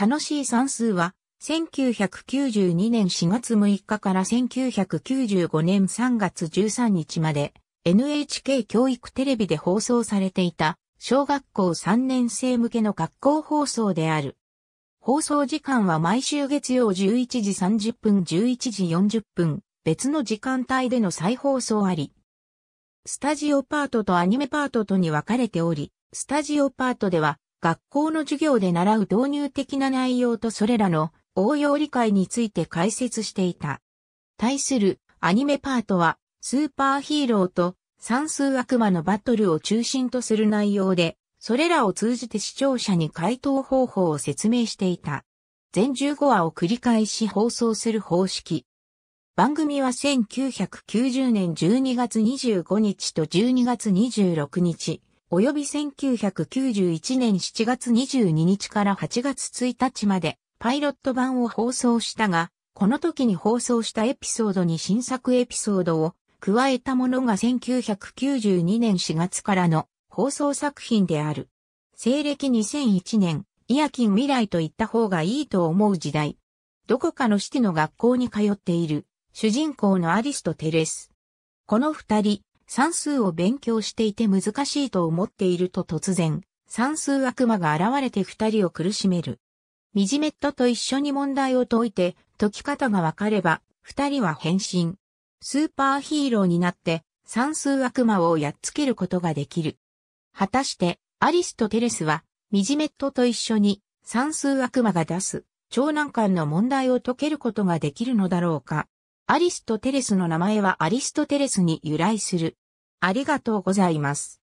楽しい算数は、1992年4月6日から1995年3月13日まで、NHK 教育テレビで放送されていた、小学校3年生向けの学校放送である。放送時間は毎週月曜11時30分、11時40分、別の時間帯での再放送あり。スタジオパートとアニメパートとに分かれており、スタジオパートでは学校の授業で習う導入的な内容とそれらの応用理解について解説していた。対するアニメパートはスーパーヒーローと算数悪魔のバトルを中心とする内容で、それらを通じて視聴者に回答方法を説明していた。全15話を繰り返し放送する方式。番組は1990年12月25日と12月26日、及び1991年7月22日から8月1日までパイロット版を放送したが、この時に放送したエピソードに新作エピソードを加えたものが1992年4月からの放送作品である。西暦2001年、イヤキン未来と言った方がいいと思う時代。どこかのシティの学校に通っている主人公のアリスとテレス。この二人、算数を勉強していて難しいと思っていると突然、算数悪魔が現れて二人を苦しめる。ミジメットと一緒に問題を解いて、解き方がわかれば、二人は変身。スーパーヒーローになって、算数悪魔をやっつけることができる。果たして、アリスとテレスは、ミジメットと一緒に、算数悪魔が出す、超難関の問題を解けることができるのだろうか。アリストテレスの名前はアリストテレスに由来する。ありがとうございます。